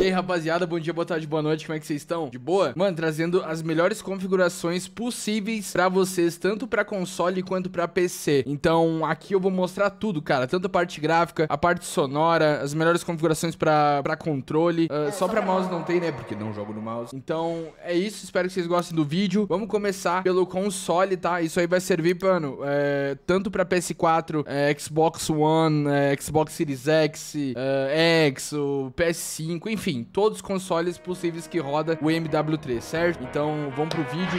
E aí, rapaziada, bom dia, boa tarde, boa noite, como é que vocês estão? De boa? Mano, trazendo as melhores configurações possíveis pra vocês, tanto pra console quanto pra PC. Então, aqui eu vou mostrar tudo, cara, tanto a parte gráfica, a parte sonora, as melhores configurações pra, pra controle. Uh, só pra mouse não tem, né, porque não jogo no mouse. Então, é isso, espero que vocês gostem do vídeo. Vamos começar pelo console, tá? Isso aí vai servir, mano, é, tanto pra PS4, é, Xbox One, é, Xbox Series X, é, X, o PS5, enfim enfim, todos os consoles possíveis que roda o MW3, certo? Então vamos pro vídeo,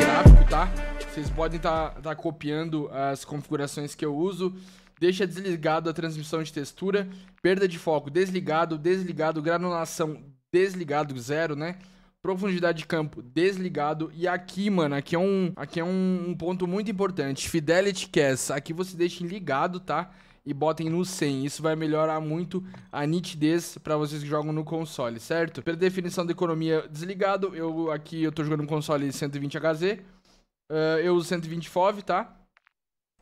gráfico, tá? vocês podem estar tá, tá copiando as configurações que eu uso. Deixa desligado a transmissão de textura, perda de foco desligado, desligado, granulação desligado, zero, né? profundidade de campo desligado. E aqui, mano, aqui é um, aqui é um, um ponto muito importante. Fidelity Cast, aqui você deixa ligado, tá? E botem no 100. Isso vai melhorar muito a nitidez para vocês que jogam no console, certo? Pela definição da economia desligado, eu aqui eu tô jogando um console 120 HZ. Uh, eu uso 120 FOV, tá?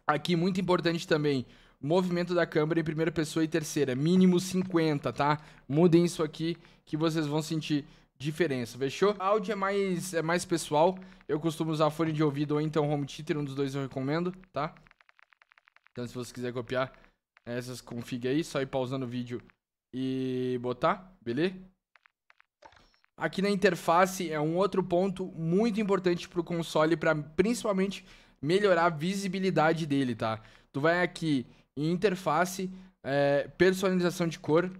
Aqui, muito importante também, movimento da câmera em primeira pessoa e terceira, mínimo 50, tá? Mudem isso aqui que vocês vão sentir diferença, fechou? A áudio é mais, é mais pessoal. Eu costumo usar fone de ouvido ou então home theater, um dos dois eu recomendo, tá? Então se você quiser copiar essas config aí, só ir pausando o vídeo e botar, beleza? Aqui na interface é um outro ponto muito importante pro console, para principalmente melhorar a visibilidade dele, tá? Tu vai aqui em interface, é, personalização de cor,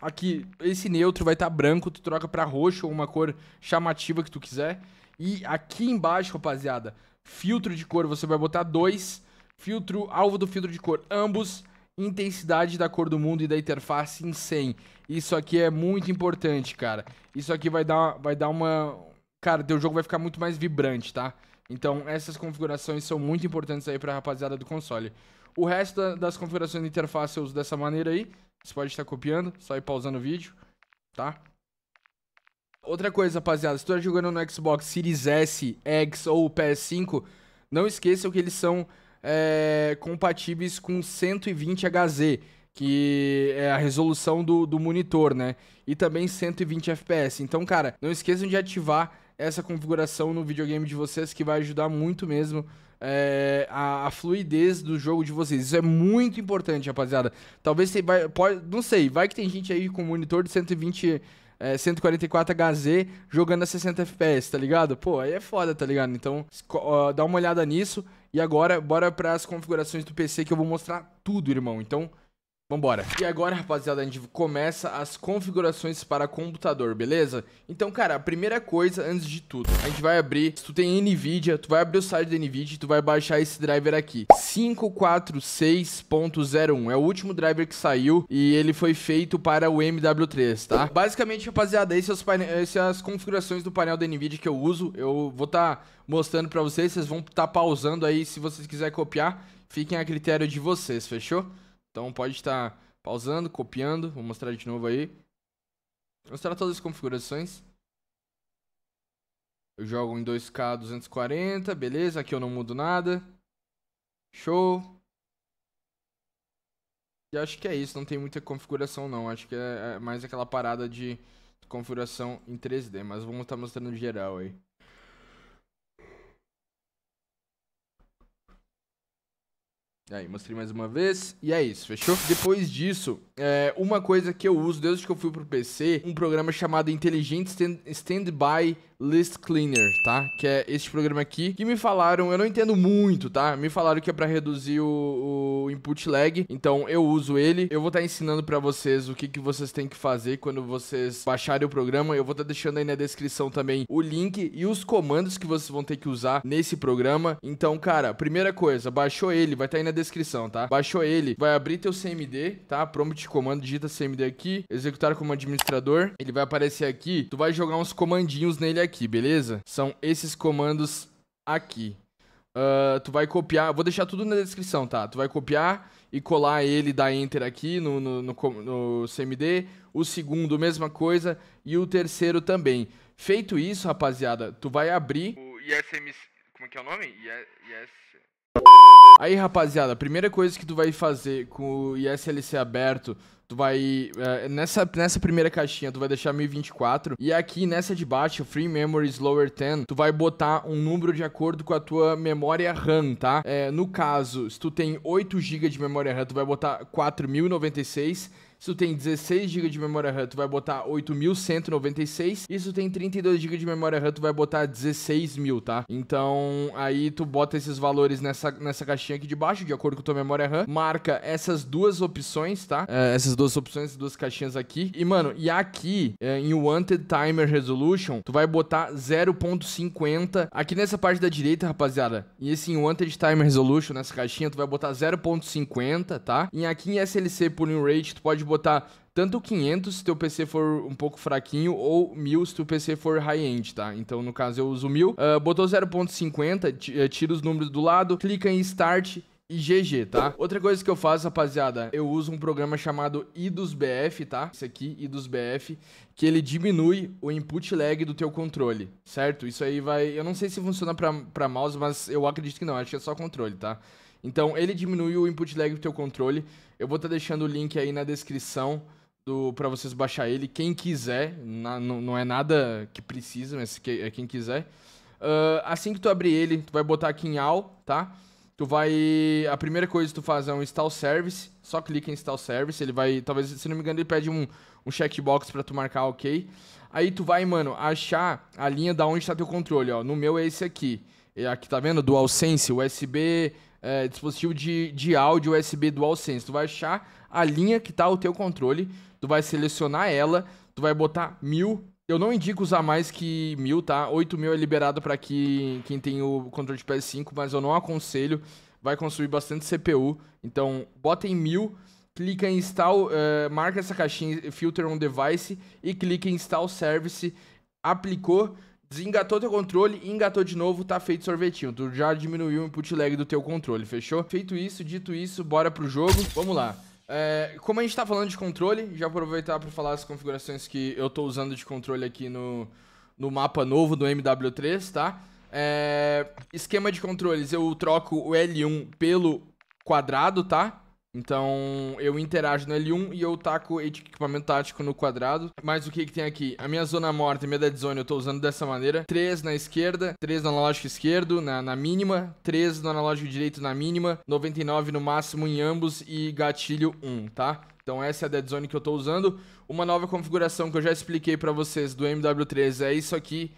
Aqui, esse neutro vai estar tá branco, tu troca para roxo ou uma cor chamativa que tu quiser. E aqui embaixo, rapaziada, filtro de cor você vai botar dois, filtro, alvo do filtro de cor, ambos, intensidade da cor do mundo e da interface em 100. Isso aqui é muito importante, cara. Isso aqui vai dar, vai dar uma... Cara, teu jogo vai ficar muito mais vibrante, tá? Então, essas configurações são muito importantes aí pra rapaziada do console. O resto das configurações de interface eu uso dessa maneira aí. Você pode estar copiando, só ir pausando o vídeo, tá? Outra coisa, rapaziada, se tu tá jogando no Xbox Series S, X ou PS5, não esqueçam que eles são é, compatíveis com 120Hz, que é a resolução do, do monitor, né? E também 120 FPS. Então, cara, não esqueçam de ativar essa configuração no videogame de vocês que vai ajudar muito mesmo é, a, a, fluidez do jogo de vocês. Isso é muito importante, rapaziada. Talvez você vai, pode, não sei, vai que tem gente aí com monitor de 120, é, 144Hz jogando a 60 FPS, tá ligado? Pô, aí é foda, tá ligado? Então, ó, dá uma olhada nisso. E agora, bora para as configurações do PC que eu vou mostrar tudo, irmão. Então, Vambora. E agora, rapaziada, a gente começa as configurações para computador, beleza? Então, cara, a primeira coisa, antes de tudo, a gente vai abrir, se tu tem NVIDIA, tu vai abrir o site da NVIDIA e tu vai baixar esse driver aqui, 546.01, é o último driver que saiu e ele foi feito para o MW3, tá? Basicamente, rapaziada, essas, é essas é as configurações do painel da NVIDIA que eu uso, eu vou estar tá mostrando para vocês, vocês vão estar tá pausando aí se vocês quiserem copiar, fiquem a critério de vocês, fechou? Então pode estar pausando, copiando. Vou mostrar de novo aí. Vou mostrar todas as configurações. Eu jogo em 2K 240, beleza. Aqui eu não mudo nada. Show. E acho que é isso, não tem muita configuração não. Acho que é, é mais aquela parada de configuração em 3D, mas vamos estar tá mostrando geral aí. Aí, mostrei mais uma vez. E é isso, fechou? Depois disso, é, uma coisa que eu uso desde que eu fui pro PC, um programa chamado Inteligente Stand Standby List Cleaner, tá? Que é esse programa aqui, que me falaram, eu não entendo muito, tá? Me falaram que é pra reduzir o, o input lag, então eu uso ele. Eu vou estar tá ensinando pra vocês o que, que vocês têm que fazer quando vocês baixarem o programa. Eu vou estar tá deixando aí na descrição também o link e os comandos que vocês vão ter que usar nesse programa. Então, cara, primeira coisa, baixou ele, vai estar tá aí na descrição, tá? Baixou ele, vai abrir teu CMD, tá? Prompt comando, digita CMD aqui, executar como administrador. Ele vai aparecer aqui, tu vai jogar uns comandinhos nele aqui aqui, beleza? São esses comandos aqui. Uh, tu vai copiar, vou deixar tudo na descrição, tá? Tu vai copiar e colar ele, da enter aqui no, no, no, no CMD. O segundo, mesma coisa. E o terceiro também. Feito isso, rapaziada, tu vai abrir... O ISMC... Como é que é o nome? IS... Aí, rapaziada, a primeira coisa que tu vai fazer com o ISLC aberto Tu vai. É, nessa, nessa primeira caixinha, tu vai deixar 1024. E aqui nessa de baixo, Free Memories Lower 10, tu vai botar um número de acordo com a tua memória RAM, tá? É, no caso, se tu tem 8 GB de memória RAM, tu vai botar 4096. Se tu tem 16 GB de memória RAM, tu vai botar 8.196. E se tu tem 32 GB de memória RAM, tu vai botar 16.000, tá? Então, aí tu bota esses valores nessa, nessa caixinha aqui de baixo, de acordo com tua memória RAM. Marca essas duas opções, tá? É, essas duas opções, essas duas caixinhas aqui. E, mano, e aqui, é, em Wanted Timer Resolution, tu vai botar 0.50. Aqui nessa parte da direita, rapaziada, e esse em Wanted Timer Resolution, nessa caixinha, tu vai botar 0.50, tá? E aqui em SLC por rate, tu pode botar tanto 500 se teu PC for um pouco fraquinho ou 1000 se teu PC for high-end, tá? Então, no caso, eu uso 1000. Uh, ah, botou 0.50, eh, tira os números do lado, clica em Start e GG, tá? Outra coisa que eu faço, rapaziada, eu uso um programa chamado IdusBF, tá? Esse aqui, IdusBF, que ele diminui o input lag do teu controle, certo? Isso aí vai... Eu não sei se funciona pra, pra mouse, mas eu acredito que não, acho que é só controle, tá? Então, ele diminui o input lag do teu controle. Eu vou estar tá deixando o link aí na descrição para vocês baixar ele. Quem quiser, na, não, é nada que precisa, mas que, é quem quiser. Uh, assim que tu abrir ele, tu vai botar aqui em All, tá? Tu vai. A primeira coisa que tu faz é um install service. Só clica em install service. Ele vai. Talvez, se não me engano, ele pede um, um checkbox para tu marcar OK. Aí tu vai, mano, achar a linha da onde está teu controle, ó. No meu é esse aqui. É aqui tá vendo? Dual Sense, USB é, dispositivo de, de áudio USB DualSense. Tu vai achar a linha que tá o teu controle, tu vai selecionar ela, tu vai botar mil. Eu não indico usar mais que mil, tá? 8000 é liberado para que, quem tem o controle de PS5, mas eu não aconselho. Vai consumir bastante CPU. Então, bota em mil, clica em install, uh, marca essa caixinha filter on device e clica em install service. Aplicou, Desengatou teu controle e engatou de novo, tá feito sorvetinho. Tu já diminuiu o input lag do teu controle, fechou? Feito isso, dito isso, bora pro jogo. Vamos lá. É, como a gente tá falando de controle, já aproveitar para falar as configurações que eu tô usando de controle aqui no, no mapa novo do MW3, tá? É, esquema de controles, eu troco o L1 pelo quadrado, tá? Então eu interajo no L1 e eu taco equipamento tático no quadrado. Mas o que, que tem aqui? A minha zona morta e minha dead zone eu tô usando dessa maneira: 3 na esquerda, 3 no analógico esquerdo, na, na mínima, 3 no analógico direito na mínima, 99 no máximo em ambos e gatilho 1, tá? Então essa é a dead zone que eu tô usando. Uma nova configuração que eu já expliquei para vocês do MW3 é isso aqui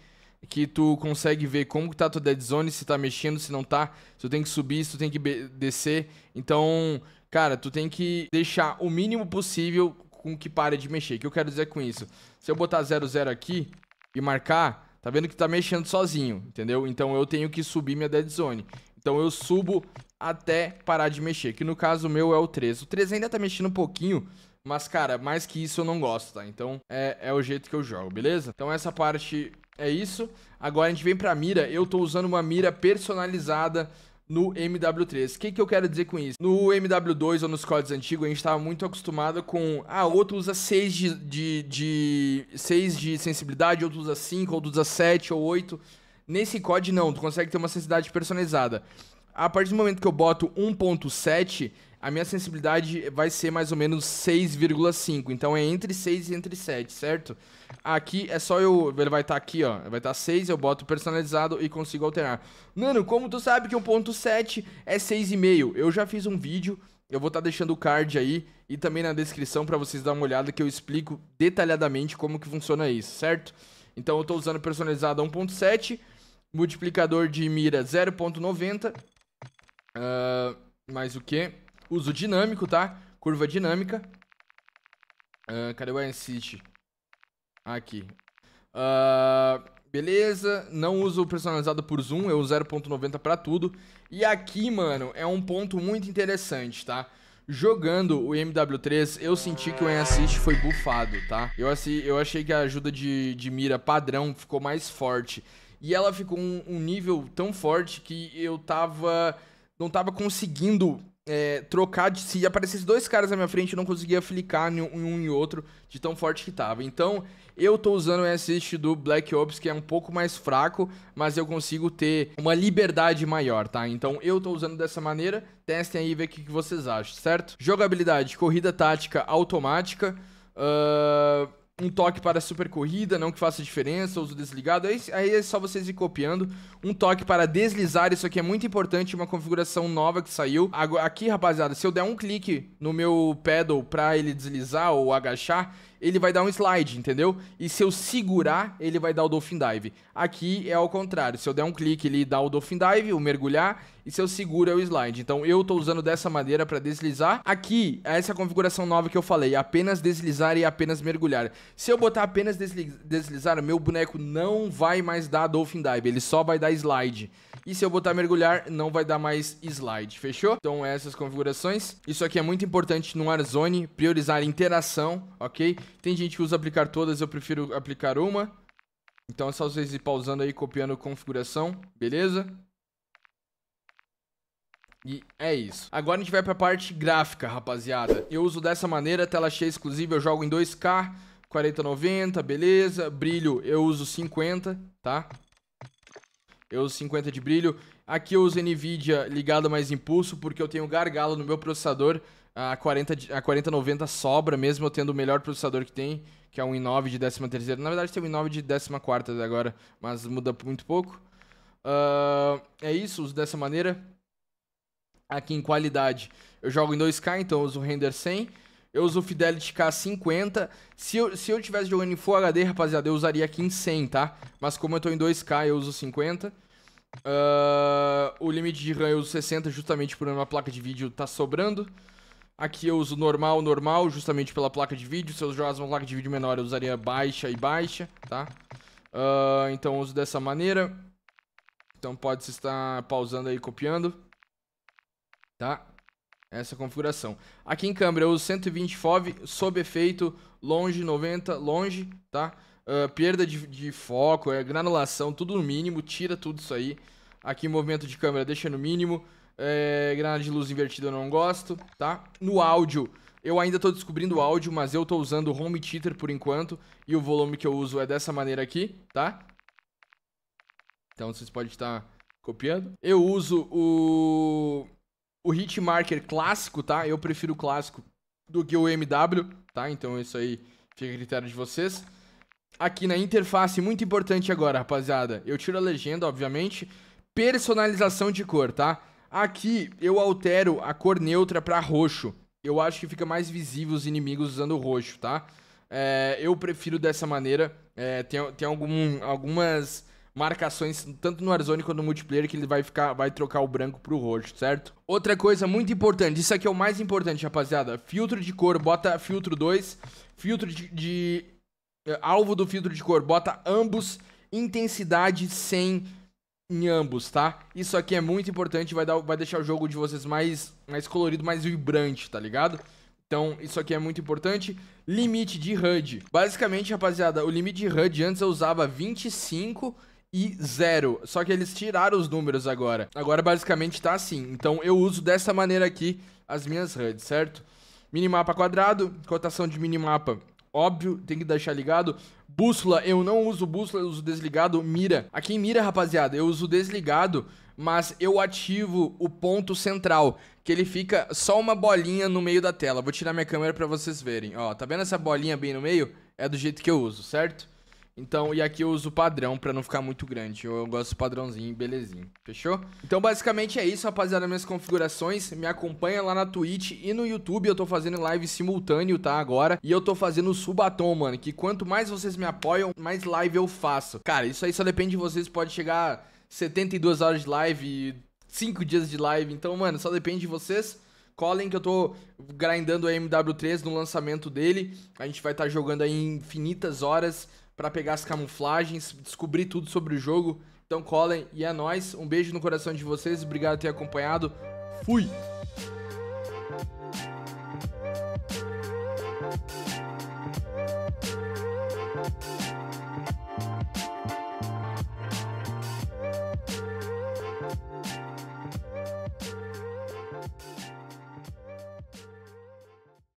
que tu consegue ver como que tá a tua dead zone, se tá mexendo, se não tá, se tu tem que subir, se tu tem que descer. Então, Cara, tu tem que deixar o mínimo possível com que pare de mexer. O que eu quero dizer com isso? Se eu botar 00 aqui e marcar, tá vendo que tá mexendo sozinho, entendeu? Então eu tenho que subir minha dead zone. Então eu subo até parar de mexer, que no caso o meu é o 3. O 3 ainda tá mexendo um pouquinho, mas cara, mais que isso eu não gosto, tá? Então é, é o jeito que eu jogo, beleza? Então essa parte é isso. Agora a gente vem pra mira. Eu tô usando uma mira personalizada no MW3. O que, que eu quero dizer com isso? No MW2 ou nos códigos antigos, a gente estava muito acostumado com. Ah, outro usa 6 de, de, de, 6 de sensibilidade, outro usa 5, outro usa 7 ou 8. Nesse código, não, tu consegue ter uma sensibilidade personalizada. A partir do momento que eu boto 1.7, a minha sensibilidade vai ser mais ou menos 6,5. Então é entre 6 e entre 7, certo? Aqui é só eu. Ele vai estar tá aqui, ó. Vai estar tá 6, eu boto personalizado e consigo alterar. Mano, como tu sabe que 1.7 ponto é 6,5? Eu já fiz um vídeo. Eu vou estar tá deixando o card aí e também na descrição para vocês dar uma olhada que eu explico detalhadamente como que funciona isso, certo? Então eu estou usando personalizado 1.7, multiplicador de mira 0.90, uh, ah, mais o que? Uso dinâmico, tá? Curva dinâmica. Uh, cadê o Iron Aqui. Uh, beleza. Não uso personalizado por zoom. Eu uso 0.90 pra tudo. E aqui, mano, é um ponto muito interessante, tá? Jogando o MW3, eu senti que o Assist foi bufado, tá? Eu, assim, eu achei que a ajuda de, de mira padrão ficou mais forte. E ela ficou um, um nível tão forte que eu tava... Não tava conseguindo é, trocar de. Se aparecesse dois caras na minha frente, eu não conseguia flicar em um e outro de tão forte que tava. Então, eu tô usando o assist do Black Ops, que é um pouco mais fraco, mas eu consigo ter uma liberdade maior, tá? Então, eu tô usando dessa maneira. Testem aí e vê o que, que vocês acham, certo? Jogabilidade, corrida tática automática. Uh um toque para super corrida, não que faça diferença, uso desligado, aí, aí é só vocês ir copiando. Um toque para deslizar, isso aqui é muito importante, uma configuração nova que saiu. Aqui, rapaziada, se eu der um clique no meu pedal para ele deslizar ou agachar, ele vai dar um slide, entendeu? E se eu segurar, ele vai dar o Dolphin Dive. Aqui é ao contrário. Se eu der um clique, ele dá o Dolphin Dive, o mergulhar. E se eu seguro, é o slide. Então eu estou usando dessa maneira para deslizar. Aqui, essa configuração nova que eu falei. Apenas deslizar e apenas mergulhar. Se eu botar apenas desli deslizar, meu boneco não vai mais dar Dolphin Dive. Ele só vai dar slide. E se eu botar mergulhar, não vai dar mais slide, fechou? Então essas configurações. Isso aqui é muito importante no Warzone, priorizar interação, ok? Tem gente que usa aplicar todas, eu prefiro aplicar uma. Então é só vocês ir pausando aí, copiando configuração, beleza? E é isso. Agora a gente vai pra parte gráfica, rapaziada. Eu uso dessa maneira, tela cheia exclusiva, eu jogo em 2K, 4090, beleza. Brilho eu uso 50, tá? eu uso 50 de brilho. Aqui eu uso NVIDIA ligado mais impulso, porque eu tenho gargalo no meu processador. A, 40, a 4090 sobra, mesmo eu tendo o melhor processador que tem, que é um i9 de 13 Na verdade tem um i9 de 14 agora, mas muda muito pouco. Uh, é isso, uso dessa maneira. Aqui em qualidade, eu jogo em 2K, então uso render 100. Eu uso o Fidelity K50. Se eu, se eu tivesse jogando em Full HD, rapaziada, eu usaria aqui em 100, tá? Mas como eu tô em 2K, eu uso 50. Uh, ah, o limite de RAM eu uso 60, justamente por uma placa de vídeo tá sobrando. Aqui eu uso normal, normal, justamente pela placa de vídeo. Se eu jogasse uma placa de vídeo menor, eu usaria baixa e baixa, tá? Uh, então uso dessa maneira. Então pode se estar pausando aí, copiando. Tá? essa configuração. Aqui em câmera eu uso 120 FOV, sob efeito, longe, 90, longe, tá? Uh, perda de, de foco, é, granulação, tudo no mínimo, tira tudo isso aí. Aqui movimento de câmera deixa no mínimo, é, granada de luz invertida eu não gosto, tá? No áudio, eu ainda estou descobrindo o áudio, mas eu estou usando o home theater por enquanto, e o volume que eu uso é dessa maneira aqui, tá? Então vocês podem estar copiando. Eu uso o o Hitmarker clássico, tá? Eu prefiro o clássico do que o MW, tá? Então isso aí fica a critério de vocês. Aqui na interface, muito importante agora, rapaziada. Eu tiro a legenda, obviamente. Personalização de cor, tá? Aqui eu altero a cor neutra para roxo. Eu acho que fica mais visível os inimigos usando o roxo, tá? É, eu prefiro dessa maneira. É, tem tem algum, algumas marcações, tanto no Warzone quanto no multiplayer, que ele vai ficar, vai trocar o branco pro roxo, certo? Outra coisa muito importante, isso aqui é o mais importante, rapaziada. Filtro de cor, bota filtro 2, filtro de, de eh, alvo do filtro de cor, bota ambos, intensidade 100 em ambos, tá? Isso aqui é muito importante, vai, dar, vai deixar o jogo de vocês mais, mais colorido, mais vibrante, tá ligado? Então, isso aqui é muito importante. Limite de HUD. Basicamente, rapaziada, o limite de HUD antes eu usava 25 e zero, Só que eles tiraram os números agora. Agora basicamente tá assim. Então eu uso dessa maneira aqui as minhas HUDs, certo? Minimapa quadrado, cotação de minimapa, óbvio, tem que deixar ligado. Bússola, eu não uso bússola, eu uso desligado. Mira. Aqui em mira, rapaziada, eu uso desligado, mas eu ativo o ponto central, que ele fica só uma bolinha no meio da tela. Vou tirar minha câmera pra vocês verem. Ó, tá vendo essa bolinha bem no meio? É do jeito que eu uso, certo? Então, e aqui eu uso padrão pra não ficar muito grande. Eu, gosto do padrãozinho, belezinho. Fechou? Então, basicamente é isso, rapaziada, minhas configurações. Me acompanha lá na Twitch e no YouTube. Eu tô fazendo live simultâneo, tá? Agora. E eu tô fazendo o Subatom, mano. Que quanto mais vocês me apoiam, mais live eu faço. Cara, isso aí só depende de vocês. Pode chegar 72 horas de live, 5 dias de live. Então, mano, só depende de vocês colhem que eu tô grindando a MW3 no lançamento dele. A gente vai estar tá jogando aí infinitas horas para pegar as camuflagens, descobrir tudo sobre o jogo. Então Colin e é nós. Um beijo no coração de vocês, obrigado por ter acompanhado. Fui!